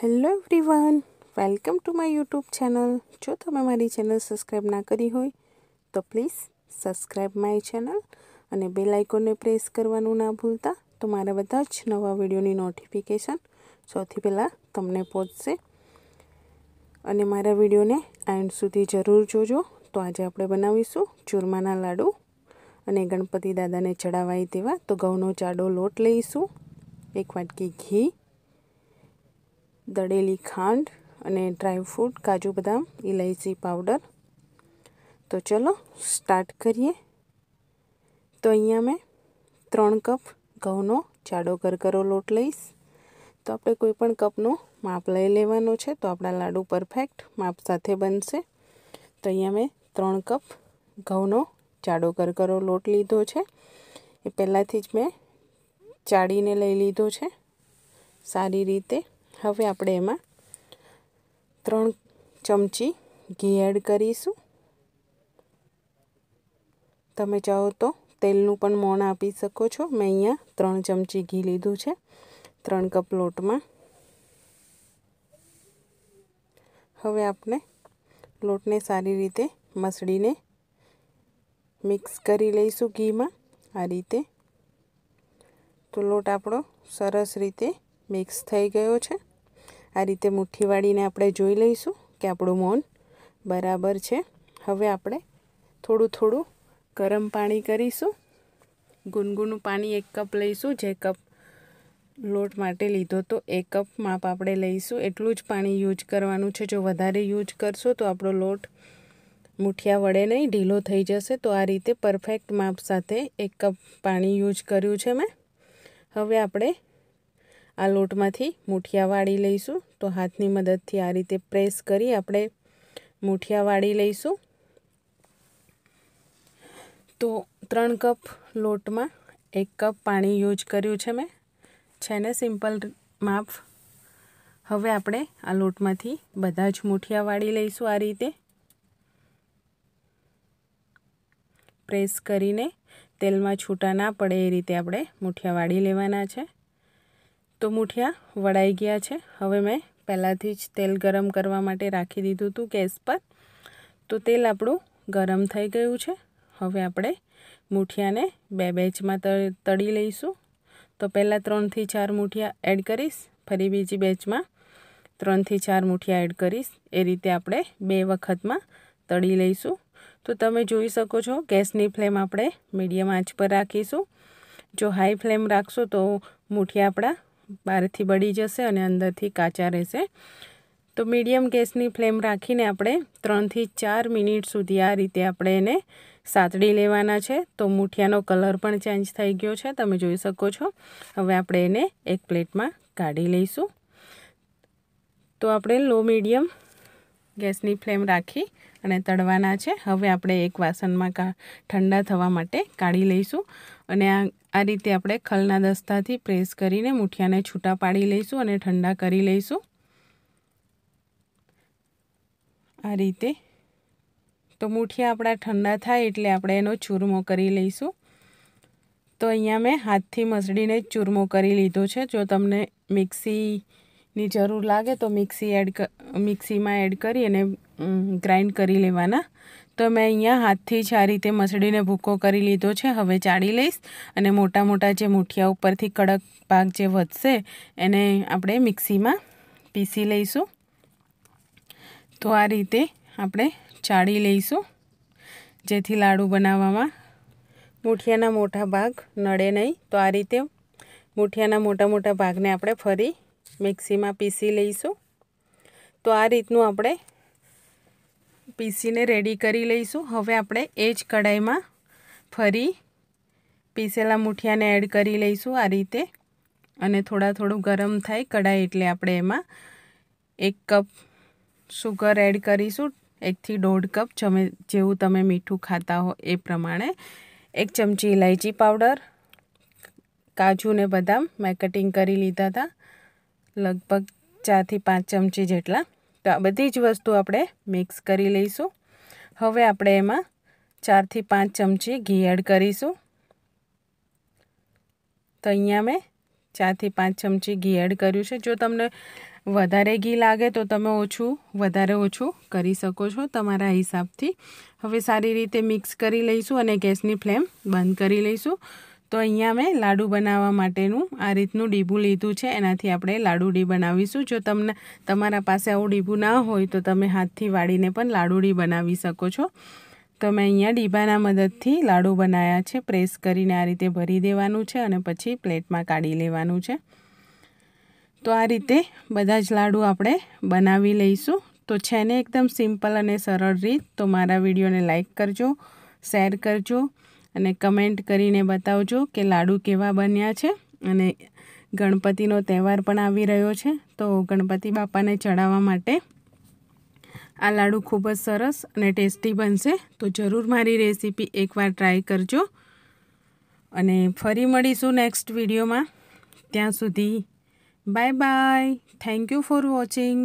hello everyone welcome to my YouTube channel જો તમે મારી ચેનલ સબસ્ક્રાઈબ ના કરી હોય તો પ્લીઝ સબસ્ક્રાઈબ માય ચેનલ અને બે આઇકોનને પ્રેસ કરવાનું ના ભૂલતા તો મારા બધા જ નવા વિડીયોની નોટિફિકેશન સૌથી પહેલાં તમને પહોંચશે અને મારા વિડીયોને એન્ડ સુધી જરૂર જોજો તો આજે આપણે બનાવીશું ચૂરમાના લાડુ અને ગણપતિ દાદાને ચડાવાય તેવા તો ઘઉંનો જાડો લોટ લઈશું એક વાટકી ઘી દળેલી ખાંડ અને ડ્રાય ફ્રૂટ કાજુ બદામ ઇલાયચી પાવડર તો ચલો સ્ટાર્ટ કરીએ તો અહીંયા મેં ત્રણ કપ ઘઉંનો જાડો કરકરો લોટ લઈશ તો આપણે કોઈપણ કપનો માપ લઈ લેવાનો છે તો આપણા લાડુ પરફેક્ટ માપ સાથે બનશે તો અહીંયા મેં ત્રણ કપ ઘઉંનો જાડો કરકરો લોટ લીધો છે એ પહેલાંથી જ મેં ચાડીને લઈ લીધો છે સારી રીતે હવે આપણે એમાં ત્રણ ચમચી ઘી એડ કરીશું તમે ચાહો તો તેલનું પણ મોણ આપી શકો છો મેં અહીંયા ત્રણ ચમચી ઘી લીધું છે ત્રણ કપ લોટમાં હવે આપણે લોટને સારી રીતે મસળીને મિક્સ કરી લઈશું ઘીમાં આ રીતે તો લોટ આપણો સરસ રીતે મિક્સ થઈ ગયો છે આ રીતે મુઠ્ઠી વાળીને આપણે જોઈ લઈશું કે આપણું મૌન બરાબર છે હવે આપણે થોડું થોડું ગરમ પાણી કરીશું ગુનગુનું પાણી એક કપ લઈશું જે કપ લોટ માટે લીધો તો એક કપ માપ આપણે લઈશું એટલું જ પાણી યુઝ કરવાનું છે જો વધારે યુઝ કરશો તો આપણો લોટ મુઠિયા વડે નહીં ઢીલો થઈ જશે તો આ રીતે પરફેક્ટ માપ સાથે એક કપ પાણી યુઝ કર્યું છે મેં હવે આપણે આ લોટમાંથી મૂઠિયા વાળી લઈશું તો હાથની મદદથી આ રીતે પ્રેસ કરી આપણે મૂઠિયા વાળી લઈશું તો ત્રણ કપ લોટમાં એક કપ પાણી યુઝ કર્યું છે મેં છે ને સિમ્પલ માપ હવે આપણે આ લોટમાંથી બધા જ મૂઠિયા વાળી લઈશું આ રીતે પ્રેસ કરીને તેલમાં છૂટા ના પડે એ રીતે આપણે મૂઠિયા વાળી લેવાના છે તો મૂઠિયા વળાઈ ગયા છે હવે મેં પહેલાંથી જ તેલ ગરમ કરવા માટે રાખી દીધું હતું ગેસ પર તો તેલ આપણું ગરમ થઈ ગયું છે હવે આપણે મૂઠિયાને બે બેચમાં તળી લઈશું તો પહેલાં ત્રણથી ચાર મૂઠિયા એડ કરીશ ફરી બીજી બેચમાં ત્રણથી ચાર મૂઠિયા એડ કરીશ એ રીતે આપણે બે વખતમાં તળી લઈશું તો તમે જોઈ શકો છો ગેસની ફ્લેમ આપણે મીડિયમ આંચ પર રાખીશું જો હાઈ ફ્લેમ રાખશો તો મૂઠિયા આપણા બહારથી બળી જશે અને અંદરથી કાચા રહેશે તો મીડિયમ ગેસની ફ્લેમ રાખીને આપણે ત્રણથી ચાર મિનિટ સુધી આ રીતે આપણે એને સાતડી લેવાના છે તો મૂઠિયાનો કલર પણ ચેન્જ થઈ ગયો છે તમે જોઈ શકો છો હવે આપણે એને એક પ્લેટમાં કાઢી લઈશું તો આપણે લો મીડિયમ ગેસની ફ્લેમ રાખી અને તળવાના છે હવે આપણે એક વાસણમાં કા ઠંડા થવા માટે કાઢી લઈશું અને આ આ રીતે આપણે ખલના દસ્તાથી પ્રેસ કરીને મુઠિયાને છૂટા પાડી લઈશું અને ઠંડા કરી લઈશું આ રીતે તો મુઠિયા આપણા ઠંડા થાય એટલે આપણે એનો ચૂરમો કરી લઈશું તો અહીંયા મેં હાથથી મસળીને ચૂરમો કરી લીધો છે જો તમને મિક્સીની જરૂર લાગે તો મિક્સી એડ મિક્સીમાં એડ કરી અને ગ્રાઇન્ડ કરી લેવાના તો મેં અહીંયા હાથથી જ આ રીતે મસળીને ભૂકો કરી લીધો છે હવે ચાળી લઈશ અને મોટા મોટા જે મૂઠિયા ઉપરથી કડક ભાગ જે વધશે એને આપણે મિક્સીમાં પીસી લઈશું તો આ રીતે આપણે ચાળી લઈશું જેથી લાડુ બનાવવામાં મૂઠિયાના મોટા ભાગ નડે નહીં તો આ રીતે મૂઠિયાના મોટા મોટા ભાગને આપણે ફરી મિક્સીમાં પીસી લઈશું તો આ રીતનું આપણે પીસીને રેડી કરી લઈશું હવે આપણે એ જ કઢાઈમાં ફરી પીસેલા મૂઠિયાને એડ કરી લઈશું આ રીતે અને થોડા થોડું ગરમ થાય કઢાઈ એટલે આપણે એમાં એક કપ સુગર એડ કરીશું એકથી દોઢ કપ જમે જેવું તમે મીઠું ખાતા હો એ પ્રમાણે એક ચમચી ઇલાયચી પાવડર કાજુ ને બદામ મેં કટિંગ કરી લીધા હતા લગભગ ચારથી પાંચ ચમચી જેટલા તો આ બધી જ વસ્તુ આપણે મિક્સ કરી લઈશું હવે આપણે એમાં ચારથી પાંચ ચમચી ઘી એડ કરીશું તો અહીંયા મેં ચારથી પાંચ ચમચી ઘી એડ કર્યું છે જો તમને વધારે ઘી લાગે તો તમે ઓછું વધારે ઓછું કરી શકો છો તમારા હિસાબથી હવે સારી રીતે મિક્સ કરી લઈશું અને ગેસની ફ્લેમ બંધ કરી લઈશું તો અહીંયા મેં લાડુ બનાવવા માટેનું આ રીતનું ડીબું લીધું છે એનાથી આપણે લાડુડી બનાવીશું જો તમને તમારા પાસે આવું ડીબું ના હોય તો તમે હાથથી વાળીને પણ લાડુડી બનાવી શકો છો તો મેં અહીંયા ડીબાના મદદથી લાડુ બનાવ્યા છે પ્રેસ કરીને આ રીતે ભરી દેવાનું છે અને પછી પ્લેટમાં કાઢી લેવાનું છે તો આ રીતે બધા જ લાડુ આપણે બનાવી લઈશું તો છે ને એકદમ સિમ્પલ અને સરળ રીત તો મારા વિડીયોને લાઇક કરજો શેર કરજો અને કમેન્ટ કરીને બતાવજો કે લાડુ કેવા બન્યા છે અને ગણપતિનો તહેવાર પણ આવી રહ્યો છે તો ગણપતિ બાપાને ચડાવવા માટે આ લાડુ ખૂબ જ સરસ અને ટેસ્ટી બનશે તો જરૂર મારી રેસીપી એકવાર ટ્રાય કરજો અને ફરી મળીશું નેક્સ્ટ વિડીયોમાં ત્યાં સુધી bye bye thank you for watching